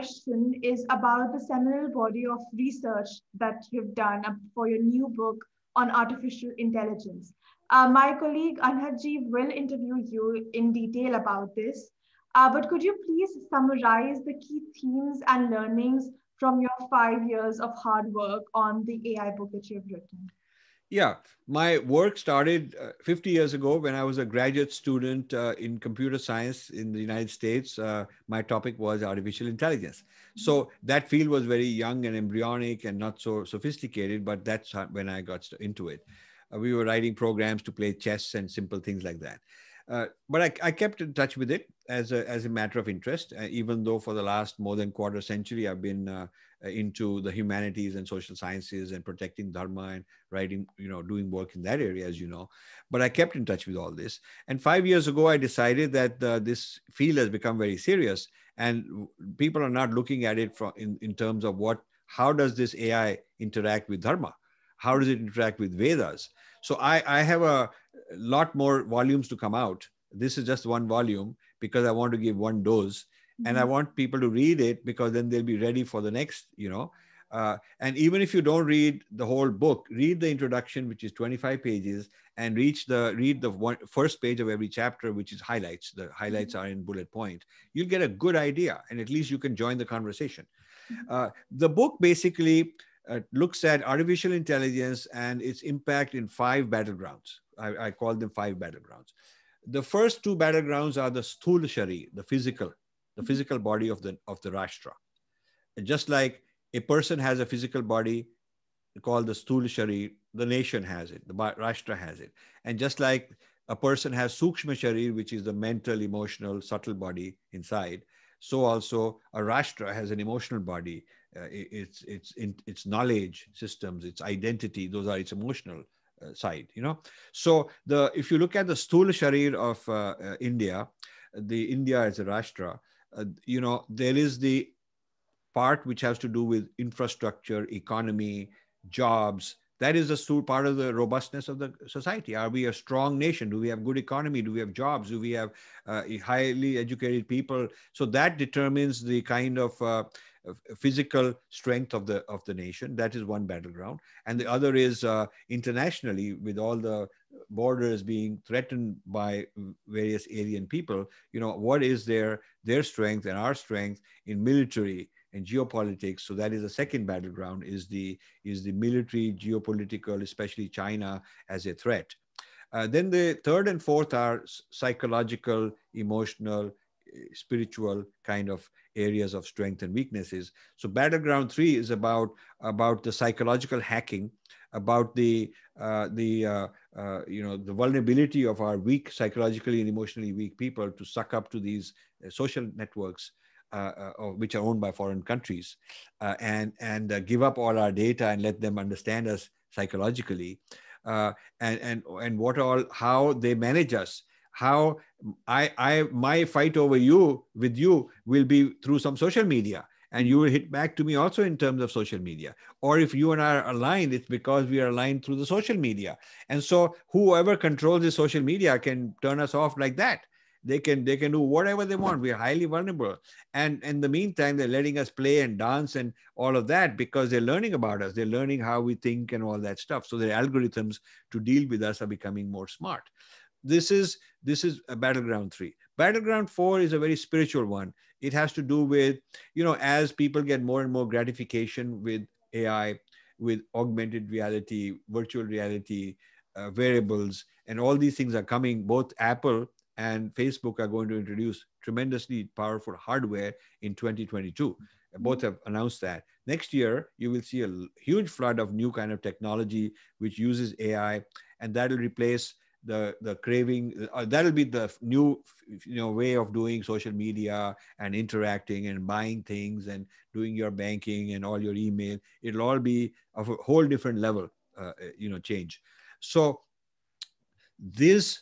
question is about the seminal body of research that you've done for your new book on artificial intelligence. Uh, my colleague Anhaji will interview you in detail about this, uh, but could you please summarize the key themes and learnings from your five years of hard work on the AI book that you've written? Yeah, my work started uh, 50 years ago when I was a graduate student uh, in computer science in the United States. Uh, my topic was artificial intelligence. Mm-hmm. So that field was very young and embryonic and not so sophisticated, but that's when I got into it. Uh, we were writing programs to play chess and simple things like that. Uh, but I, I, kept in touch with it as a, as a matter of interest, uh, even though for the last more than quarter century, I've been uh, into the humanities and social sciences and protecting dharma and writing, you know, doing work in that area, as you know. But I kept in touch with all this. And five years ago, I decided that uh, this field has become very serious and people are not looking at it from in, in terms of what, how does this AI interact with dharma? How does it interact with Vedas? So I, I have a lot more volumes to come out. This is just one volume because I want to give one dose and i mm-hmm. want people to read it because then they'll be ready for the next you know uh, and even if you don't read the whole book read the introduction which is 25 pages and reach the read the one, first page of every chapter which is highlights the highlights mm-hmm. are in bullet point you'll get a good idea and at least you can join the conversation mm-hmm. uh, the book basically uh, looks at artificial intelligence and its impact in five battlegrounds I, I call them five battlegrounds the first two battlegrounds are the sthul shari the physical the physical body of the of the rashtra. And just like a person has a physical body called the stool sharir, the nation has it, the rashtra has it. And just like a person has sukshma sharir, which is the mental, emotional, subtle body inside, so also a rashtra has an emotional body. Uh, it's it's in, its knowledge systems, its identity. Those are its emotional uh, side. You know, so the if you look at the stool sharir of uh, uh, India, the India as a rashtra, uh, you know, there is the part which has to do with infrastructure, economy, jobs. That is a part of the robustness of the society. Are we a strong nation? Do we have good economy? Do we have jobs? Do we have uh, highly educated people? So that determines the kind uh, of uh, physical strength of the of the nation. That is one battleground, and the other is uh, internationally with all the Borders being threatened by various alien people, you know, what is their their strength and our strength in military and geopolitics? So that is the second battleground is the is the military, geopolitical, especially China as a threat. Uh, then the third and fourth are psychological, emotional, eh, spiritual kind of areas of strength and weaknesses. So battleground three is about about the psychological hacking about the uh, the uh, uh, you know the vulnerability of our weak psychologically and emotionally weak people to suck up to these uh, social networks uh, uh, which are owned by foreign countries and and give up all our data and let them understand us psychologically and and and what all how they manage us how i i my fight over you with you will be through some social media and you will hit back to me also in terms of social media or if you and i are aligned it's because we are aligned through the social media and so whoever controls the social media can turn us off like that they can they can do whatever they want we're highly vulnerable and in the meantime they're letting us play and dance and all of that because they're learning about us they're learning how we think and all that stuff so their algorithms to deal with us are becoming more smart this is this is a battleground three Battleground 4 is a very spiritual one. It has to do with, you know, as people get more and more gratification with AI, with augmented reality, virtual reality, uh, variables, and all these things are coming, both Apple and Facebook are going to introduce tremendously powerful hardware in 2022. Both have announced that. Next year, you will see a huge flood of new kind of technology which uses AI, and that'll replace the the craving uh, that'll be the new you know way of doing social media and interacting and buying things and doing your banking and all your email it'll all be of a whole different level uh, uh you know change so this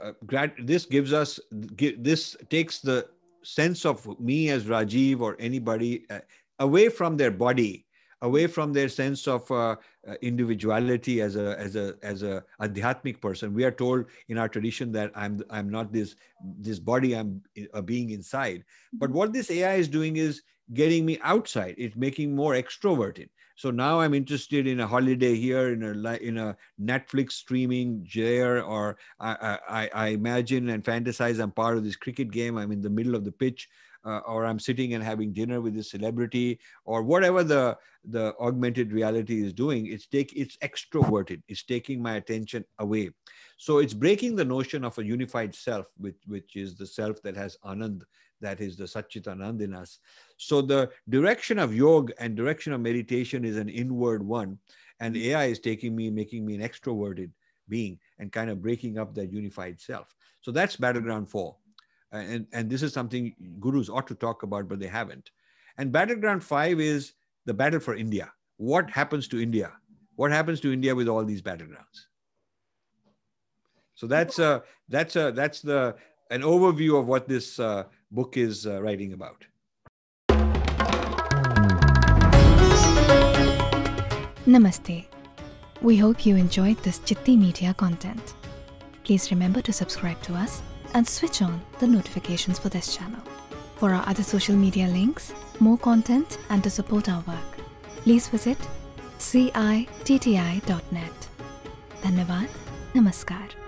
uh, grad, this gives us this takes the sense of me as rajiv or anybody uh, away from their body away from their sense of uh, uh, individuality as a as a as a adhyatmic person we are told in our tradition that i'm i'm not this this body i'm a uh, being inside but what this ai is doing is getting me outside. It's making more extroverted. So now I'm interested in a holiday here, in a in a Netflix streaming jair, or I, I, I imagine and fantasize I'm part of this cricket game. I'm in the middle of the pitch, uh, or I'm sitting and having dinner with a celebrity, or whatever the the augmented reality is doing. It's take it's extroverted. It's taking my attention away. So it's breaking the notion of a unified self, which, which is the self that has anand, that is the Satchit Anand in us. So the direction of yoga and direction of meditation is an inward one. And mm-hmm. AI is taking me, making me an extroverted being and kind of breaking up that unified self. So that's battleground four. And, and this is something gurus ought to talk about, but they haven't. And battleground five is the battle for India. What happens to India? What happens to India with all these battlegrounds? So that's a uh, that's a uh, that's the an overview of what this uh, book is uh, writing about. Namaste. We hope you enjoyed this Chitti Media content. Please remember to subscribe to us and switch on the notifications for this channel. For our other social media links, more content, and to support our work, please visit citti.net. Dhanyavad. Namaskar.